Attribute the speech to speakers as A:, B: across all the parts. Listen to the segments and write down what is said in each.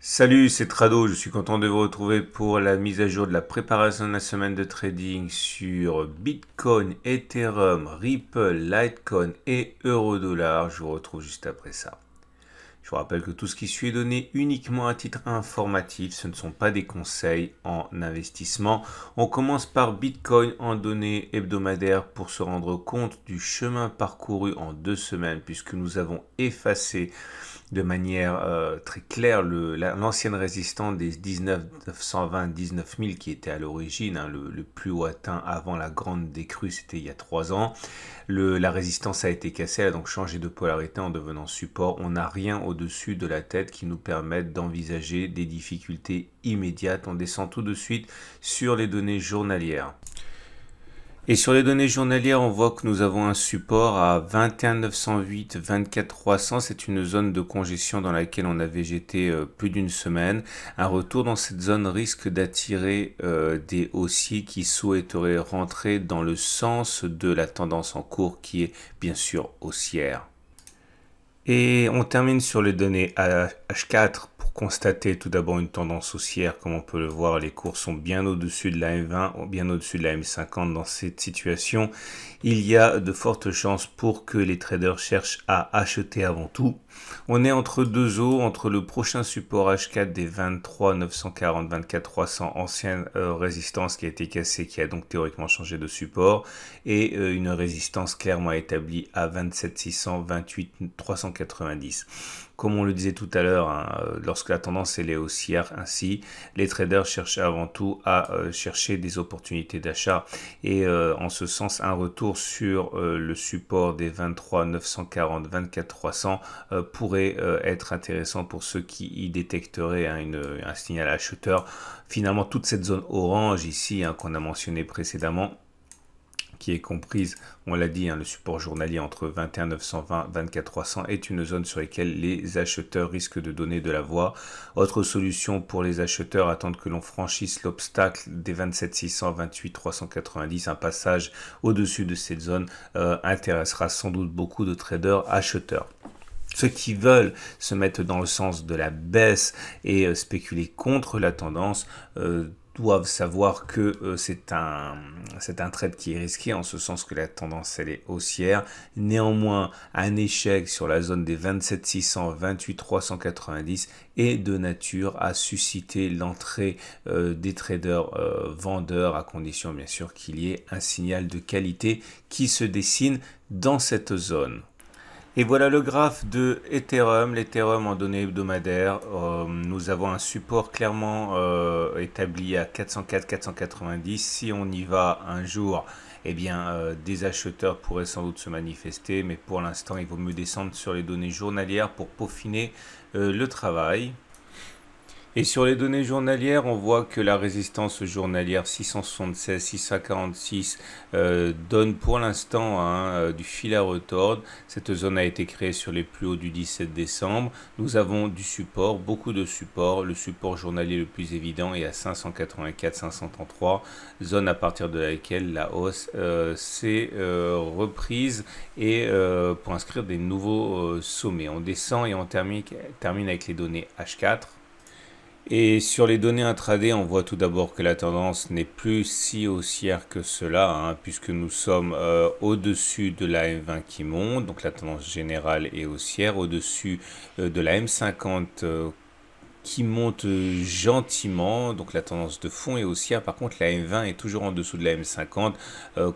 A: Salut, c'est Trado, je suis content de vous retrouver pour la mise à jour de la préparation de la semaine de trading sur Bitcoin, Ethereum, Ripple, Litecoin et Eurodollar. Je vous retrouve juste après ça. Je vous rappelle que tout ce qui suit est donné uniquement à titre informatif, ce ne sont pas des conseils en investissement. On commence par Bitcoin en données hebdomadaires pour se rendre compte du chemin parcouru en deux semaines, puisque nous avons effacé de manière euh, très claire l'ancienne résistance des 19,920, 19000 qui était à l'origine hein. le, plus haut atteint avant la grande décrue, c'était il y a trois ans. la résistance a été cassée, elle a donc changé de polarité en devenant support. On n'a rien au dessus de la tête qui nous permettent d'envisager des difficultés immédiates. On descend tout de suite sur les données journalières. Et sur les données journalières, on voit que nous avons un support à 24 300. C'est une zone de congestion dans laquelle on a végété euh, plus d'une semaine. Un retour dans cette zone risque d'attirer euh, des haussiers qui souhaiteraient rentrer dans le sens de la tendance en cours qui est bien sûr haussière. Et on termine sur les données H4 pour constater tout d'abord une tendance haussière. Comme on peut le voir, les cours sont bien au-dessus de la M20, bien au-dessus de la M50 dans cette situation. Il y a de fortes chances pour que les traders cherchent à acheter avant tout on est entre deux eaux, entre le prochain support H4 des 23 940 24 300 ancienne résistance qui a été cassée, qui a donc théoriquement changé de support, et euh, une résistance clairement établie à 27 600 28 390 comme on le disait tout à l'heure, hein, euh, lorsque la tendance est haussière ainsi, les traders cherchent avant tout à euh, chercher des opportunités d'achat et en ce sens un retour sur le support des 23 940 24 300 pourrait euh, être intéressant pour ceux qui y détecteraient hein, un signal acheteur. Finalement, toute cette zone orange ici hein, qu'on a mentionné précédemment, qui est comprise, on l'a dit, hein, le support journalier entre 21 920 24 300 est une zone sur laquelle les acheteurs risquent de donner de la voix. Autre solution pour les acheteurs, attendre que l'on franchisse l'obstacle des 27 600 28 390. Un passage au-dessus de cette zone euh, intéressera sans doute beaucoup de traders acheteurs. Ceux qui veulent se mettre dans le sens de la baisse et euh, spéculer contre la tendance euh, doivent savoir que euh, c'est un, trade qui est risqué en ce sens que la tendance elle est haussière. Néanmoins, un échec sur la zone des 27 600, 28 390 est de nature à susciter l'entrée des traders vendeurs à condition bien sûr qu'il y ait un signal de qualité qui se dessine dans cette zone. Et voilà le graphe de Ethereum, l'Ethereum en données hebdomadaires. Euh, nous avons un support clairement euh, établi à 404-490. Si on y va un jour, eh bien, euh, des acheteurs pourraient sans doute se manifester, mais pour l'instant, il vaut mieux descendre sur les données journalières pour peaufiner le travail. Et sur les données journalières, on voit que la résistance journalière 676-646 euh, donne pour l'instant hein, euh, du fil à retordre. Cette zone a été créée sur les plus hauts du 17 décembre. Nous avons du support, beaucoup de support. Le support journalier le plus évident est à 584-533, zone à partir de laquelle la hausse euh, s'est reprise et pour inscrire des nouveaux sommets. On descend et on termine, termine avec les données H4. Et sur les données intraday, on voit tout d'abord que la tendance n'est plus si haussière que cela, hein, puisque nous sommes euh, au-dessus de la M20 qui monte, donc la tendance générale est haussière, au-dessus euh, de la M50 euh, qui monte gentiment, donc la tendance de fond est haussière. Par contre, la M20 est toujours en dessous de la M50,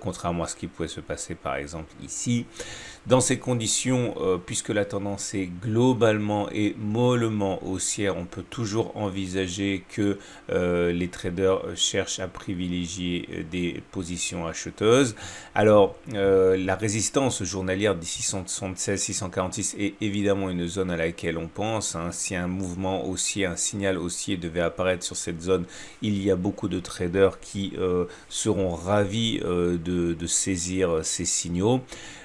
A: contrairement à ce qui pouvait se passer par exemple ici. Dans ces conditions, euh, puisque la tendance est globalement et mollement haussière, on peut toujours envisager que euh, les traders euh, cherchent à privilégier des positions acheteuses. Alors, la résistance journalière d'ici 676-646 est évidemment une zone à laquelle on pense. Hein. Si un mouvement haussier, un signal haussier devait apparaître sur cette zone, il y a beaucoup de traders qui seront ravis de saisir ces signaux.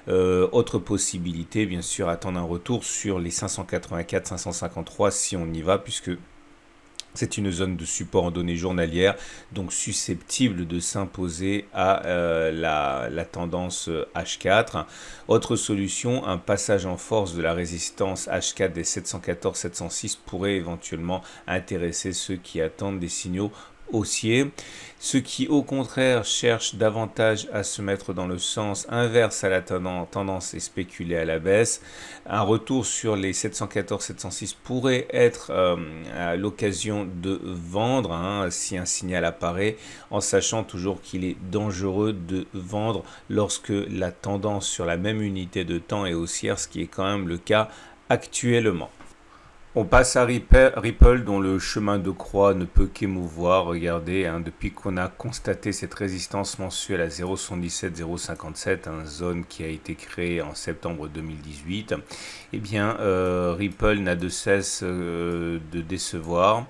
A: Euh, autre possibilité, bien sûr, attendre un retour sur les 584-553 si on y va, puisque c'est une zone de support en données journalières, donc susceptible de s'imposer à euh, la, la, tendance H4. Euh, autre solution, un passage en force de la résistance H4 des 714-706 pourrait éventuellement intéresser ceux qui attendent des signaux haussier. Ceux qui, au contraire, cherche davantage à se mettre dans le sens inverse à la tendance et spéculer à la baisse, un retour sur les 714-706 pourrait être euh, l'occasion de vendre hein, si un signal apparaît, en sachant toujours qu'il est dangereux de vendre lorsque la tendance sur la même unité de temps est haussière, ce qui est quand même le cas actuellement. On passe à Ripple, dont le chemin de croix ne peut qu'émouvoir. Regardez, hein, depuis qu'on a constaté cette résistance mensuelle à 0,117-0,57, zone qui a été créée en septembre 2018, eh bien, euh, Ripple n'a de cesse euh, de décevoir.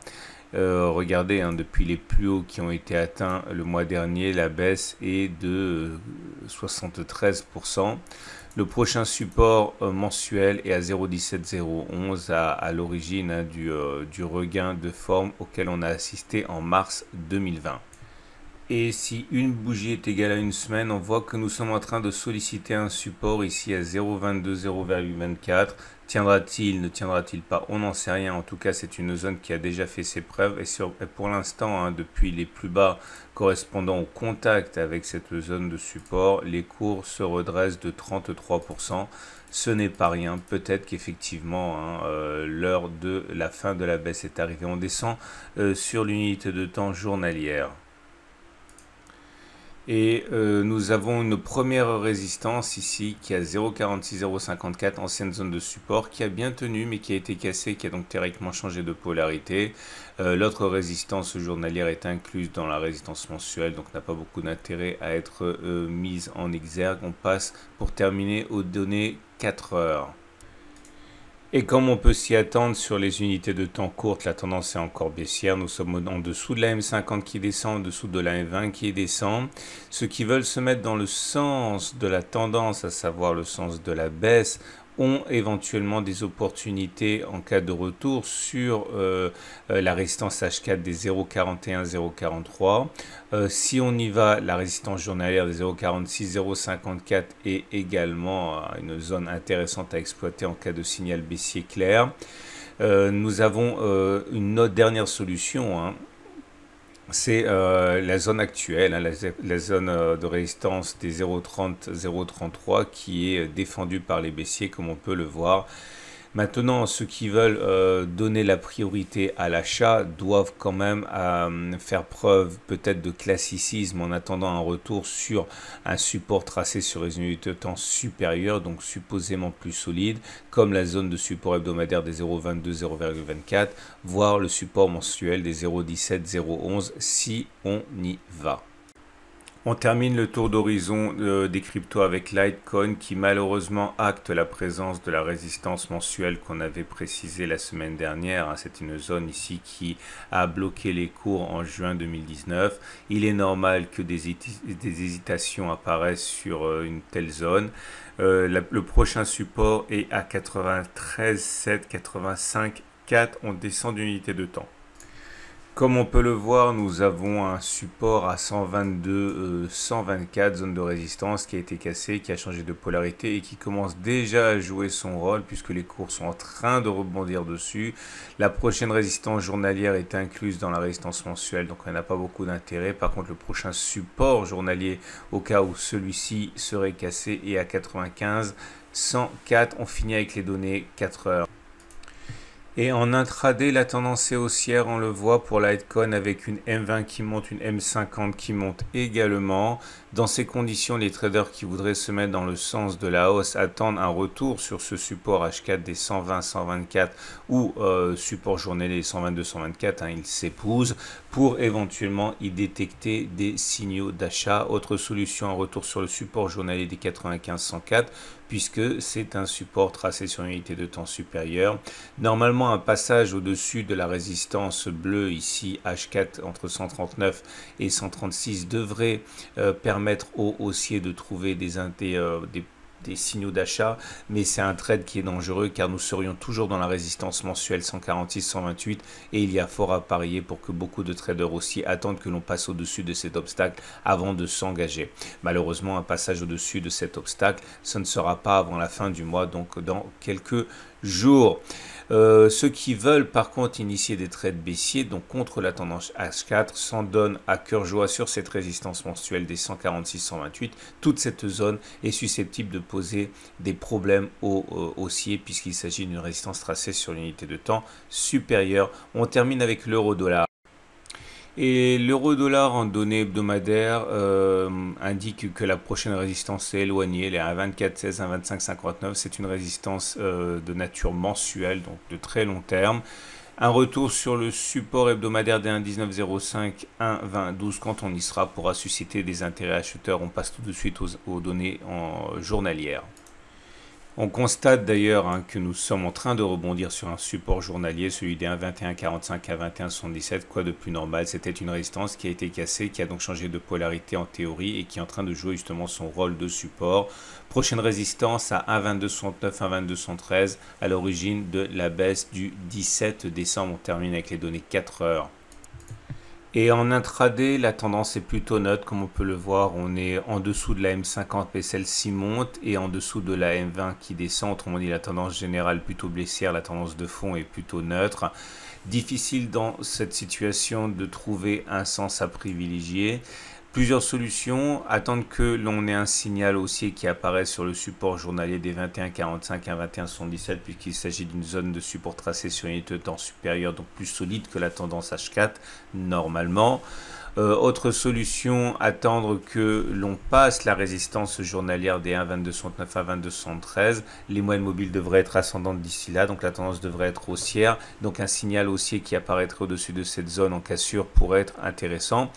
A: Euh, regardez, hein, depuis les plus hauts qui ont été atteints le mois dernier, la baisse est de 73%. Le prochain support euh, mensuel est à 0,17011 à, l'origine hein, du, euh, du, regain de forme auquel on a assisté en mars 2020. Et si une bougie est égale à une semaine, on voit que nous sommes en train de solliciter un support ici à 0.22.0.24. Tiendra-t-il, ne tiendra-t-il pas On n'en sait rien. En tout cas, c'est une zone qui a déjà fait ses preuves et, pour l'instant, hein, depuis les plus bas correspondant au contact avec cette zone de support, les cours se redressent de 33%. Ce n'est pas rien. Peut-être qu'effectivement, hein, euh, l'heure de la fin de la baisse est arrivée. On descend euh, sur l'unité de temps journalière. Et euh, nous avons une première résistance ici qui a 0.46054, ancienne zone de support, qui a bien tenu mais qui a été cassée, qui a donc théoriquement changé de polarité. Euh, l'autre résistance journalière est incluse dans la résistance mensuelle, donc n'a pas beaucoup d'intérêt à être euh, mise en exergue. On passe pour terminer aux données 4 heures. Et comme on peut s'y attendre sur les unités de temps courtes, la tendance est encore baissière. Nous sommes en dessous de la M50 qui descend, en dessous de la M20 qui descend. Ceux qui veulent se mettre dans le sens de la tendance, à savoir le sens de la baisse, ont éventuellement des opportunités en cas de retour sur euh, euh, la résistance H4 des 0,41, 0,43. Euh, si on y va, la résistance journalière des 0,46, 0,54 est également une zone intéressante à exploiter en cas de signal baissier clair. nous avons une autre dernière solution. Hein c'est euh, la zone actuelle, hein, la, zone euh, de résistance des 0,30-0,33 qui est défendue par les baissiers, comme on peut le voir Maintenant, ceux qui veulent euh, donner la priorité à l'achat doivent quand même euh, faire preuve peut-être de classicisme en attendant un retour sur un support tracé sur les unités de temps supérieures, donc supposément plus solide, comme la zone de support hebdomadaire des 0,22-0,24, voire le support mensuel des 0,17-0,11 si on y va. On termine le tour d'horizon euh, des cryptos avec Litecoin qui malheureusement acte la présence de la résistance mensuelle qu'on avait précisé la semaine dernière. Hein. C'est une zone ici qui a bloqué les cours en juin 2019. Il est normal que des, hésitations apparaissent sur euh, une telle zone. Euh, le prochain support est à 93,7, 85,4. On descend d'une unité de temps. Comme on peut le voir, nous avons un support à 122, 124 zone de résistance qui a été cassé, qui a changé de polarité et qui commence déjà à jouer son rôle puisque les cours sont en train de rebondir dessus. La prochaine résistance journalière est incluse dans la résistance mensuelle, donc elle n'a pas beaucoup d'intérêt. Par contre, le prochain support journalier, au cas où celui-ci serait cassé, est à 95, 104. On finit avec les données 4 heures. Et en intraday, la tendance est haussière, on le voit pour Litecoin avec une M20 qui monte, une M50 qui monte également. Dans ces conditions, les traders qui voudraient se mettre dans le sens de la hausse attendent un retour sur ce support H4 des 120-124 ou euh, support journalier des 122-124, hein, ils s'épousent pour éventuellement y détecter des signaux d'achat. Autre solution, un retour sur le support journalier des 95-104 puisque c'est un support tracé sur une unité de temps supérieure. Normalement, un passage au-dessus de la résistance bleue, ici H4 entre 139 et 136, devrait euh, permettre au haussier de trouver des, intérêts. Euh, des des signaux d'achat, mais c'est un trade qui est dangereux car nous serions toujours dans la résistance mensuelle 146-128 et il y a fort à parier pour que beaucoup de traders aussi attendent que l'on passe au-dessus de cet obstacle avant de s'engager. Malheureusement, un passage au-dessus de cet obstacle, ce ne sera pas avant la fin du mois, donc dans quelques jour. Euh, ceux qui veulent par contre initier des trades baissiers, donc contre la tendance H4, s'en donnent à cœur joie sur cette résistance mensuelle des 146-128. Toute cette zone est susceptible de poser des problèmes aux euh, haussiers puisqu'il s'agit d'une résistance tracée sur l'unité de temps supérieure. On termine avec l'euro dollar. Et l'euro-dollar en données hebdomadaires euh, indique que la prochaine résistance est éloignée, elle est à 1,25, 59 C'est une résistance euh, de nature mensuelle, donc de très long terme. Un retour sur le support hebdomadaire des 1,1905, 1,2012 quand on y sera pourra susciter des intérêts acheteurs. On passe tout de suite aux, données en journalières. On constate d'ailleurs hein, que nous sommes en train de rebondir sur un support journalier, celui des 1,2145 à 21,77. Quoi de plus normal C'était une résistance qui a été cassée, qui a donc changé de polarité en théorie et qui est en train de jouer justement son rôle de support. Prochaine résistance à 1,2269, 1,2213 à l'origine de la baisse du 17 décembre. On termine avec les données 4 heures. Et en intraday, la tendance est plutôt neutre, comme on peut le voir. On est en dessous de la M50, mais celle-ci monte, et en dessous de la M20 qui descend. Autrement dit, la tendance générale plutôt blessière, la tendance de fond est plutôt neutre. Difficile dans cette situation de trouver un sens à privilégier. Plusieurs solutions, attendre que l'on ait un signal haussier qui apparaît sur le support journalier des 21,45 à 21,77 puisqu'il s'agit d'une zone de support tracée sur une unité de temps supérieure, donc plus solide que la tendance H4 normalement. Euh, autre solution, attendre que l'on passe la résistance journalière des 1.22.09 à 73. Les moyennes mobiles devraient être ascendantes d'ici là, donc la tendance devrait être haussière. Donc un signal haussier qui apparaîtrait au-dessus de cette zone en cassure pourrait être intéressant.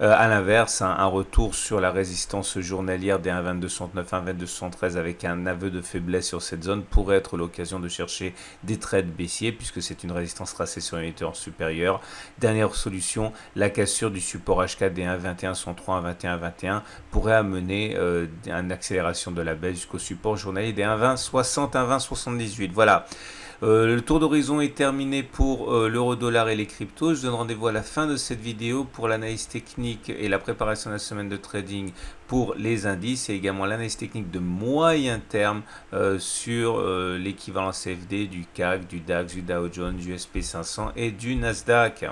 A: Euh, à l'inverse, un, retour sur la résistance journalière des 1,2269, 1.2213 avec un aveu de faiblesse sur cette zone pourrait être l'occasion de chercher des trades baissiers puisque c'est une résistance tracée sur une unité supérieure. Dernière solution, la cassure du support H4 des 1,2103, 1,2121 pourrait amener euh, une accélération de la baisse jusqu'au support journalier des 1,2060, 1,2078. Voilà. Euh, le tour d'horizon est terminé pour euh, l'euro dollar et les cryptos. Je donne rendez-vous à la fin de cette vidéo pour l'analyse technique et la préparation de la semaine de trading pour les indices et également l'analyse technique de moyen terme euh, sur l'équivalent CFD du CAC, du DAX, du Dow Jones, du SP500 et du Nasdaq.